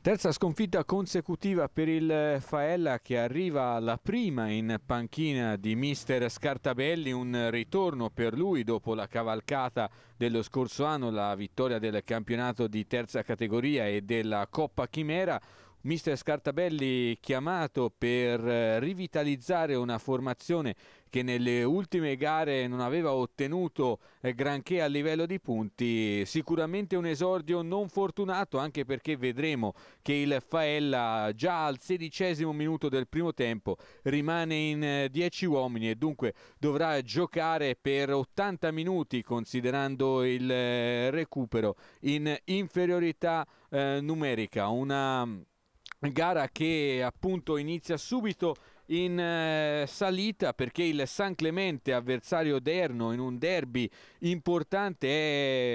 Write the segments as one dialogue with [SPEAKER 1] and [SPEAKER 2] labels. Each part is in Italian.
[SPEAKER 1] Terza sconfitta consecutiva per il Faella che arriva alla prima in panchina di mister Scartabelli, un ritorno per lui dopo la cavalcata dello scorso anno, la vittoria del campionato di terza categoria e della Coppa Chimera, mister Scartabelli chiamato per eh, rivitalizzare una formazione che nelle ultime gare non aveva ottenuto eh, granché a livello di punti. Sicuramente un esordio non fortunato anche perché vedremo che il Faella già al sedicesimo minuto del primo tempo rimane in 10 eh, uomini e dunque dovrà giocare per 80 minuti considerando il recupero in inferiorità eh, numerica. Una gara che appunto inizia subito in eh, salita perché il San Clemente, avversario Derno in un derby importante,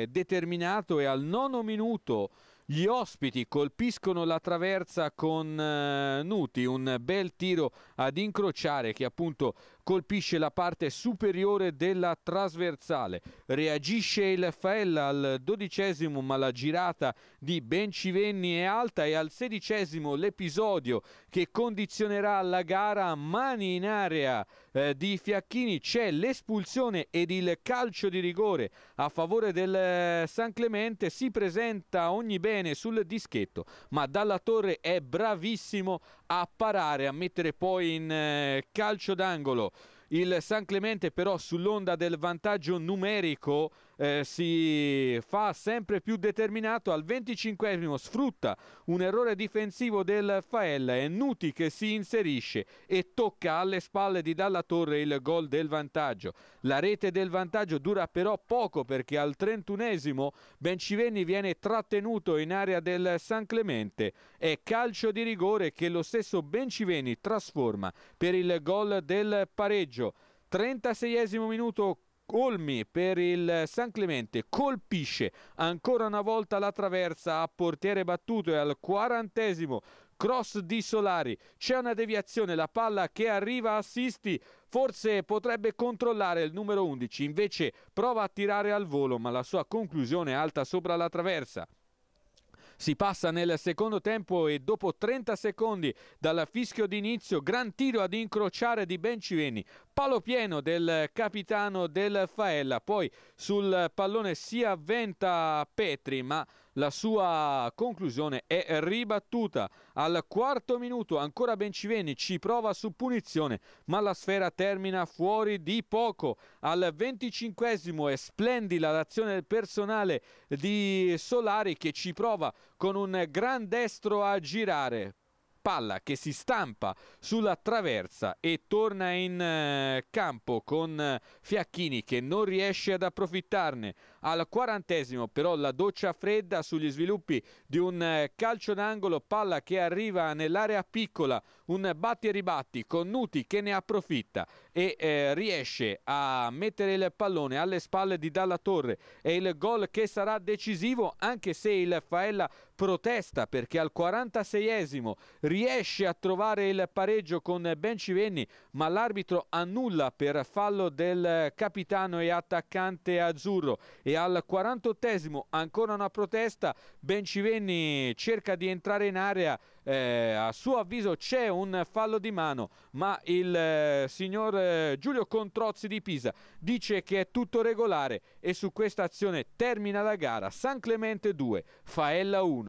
[SPEAKER 1] è determinato e al nono minuto gli ospiti colpiscono la traversa con eh, Nuti, un bel tiro ad incrociare che appunto colpisce la parte superiore della trasversale. Reagisce il Faella al dodicesimo ma la girata di Bencivenni è alta e al sedicesimo l'episodio che condizionerà la gara mani in area eh, di Fiacchini. C'è l'espulsione ed il calcio di rigore a favore del eh, San Clemente. Si presenta ogni bene sul dischetto ma dalla torre è bravissimo a parare, a mettere poi in eh, calcio d'angolo il San Clemente però sull'onda del vantaggio numerico eh, si fa sempre più determinato al 25 sfrutta un errore difensivo del Faella e Nuti che si inserisce e tocca alle spalle di Dalla Torre il gol del vantaggio. La rete del vantaggio dura però poco perché al 31 Bencivenni viene trattenuto in area del San Clemente. È calcio di rigore che lo stesso Bencivenni trasforma per il gol del pareggio vantaggio. 36esimo minuto, Olmi per il San Clemente colpisce ancora una volta la traversa a portiere battuto e al quarantesimo cross di Solari. C'è una deviazione, la palla che arriva a Sisti forse potrebbe controllare il numero 11, invece prova a tirare al volo ma la sua conclusione è alta sopra la traversa. Si passa nel secondo tempo e dopo 30 secondi dal fischio d'inizio, gran tiro ad incrociare di Bencivenni, palo pieno del capitano del Faella, poi sul pallone si avventa Petri ma la sua conclusione è ribattuta al quarto minuto, ancora Bencivenni ci prova su punizione, ma la sfera termina fuori di poco. Al venticinquesimo è splendida l'azione del personale di Solari che ci prova con un gran destro a girare palla che si stampa sulla traversa e torna in eh, campo con eh, Fiacchini che non riesce ad approfittarne. Al quarantesimo però la doccia fredda sugli sviluppi di un eh, calcio d'angolo, palla che arriva nell'area piccola, un batti e ribatti con Nuti che ne approfitta e eh, riesce a mettere il pallone alle spalle di Dalla Torre. È il gol che sarà decisivo anche se il Faella protesta perché al 46esimo riesce a trovare il pareggio con Bencivenni ma l'arbitro annulla per fallo del eh, capitano e attaccante azzurro e e al 48 esimo ancora una protesta, Bencivenni cerca di entrare in area, eh, a suo avviso c'è un fallo di mano, ma il eh, signor eh, Giulio Controzzi di Pisa dice che è tutto regolare e su questa azione termina la gara San Clemente 2, Faella 1.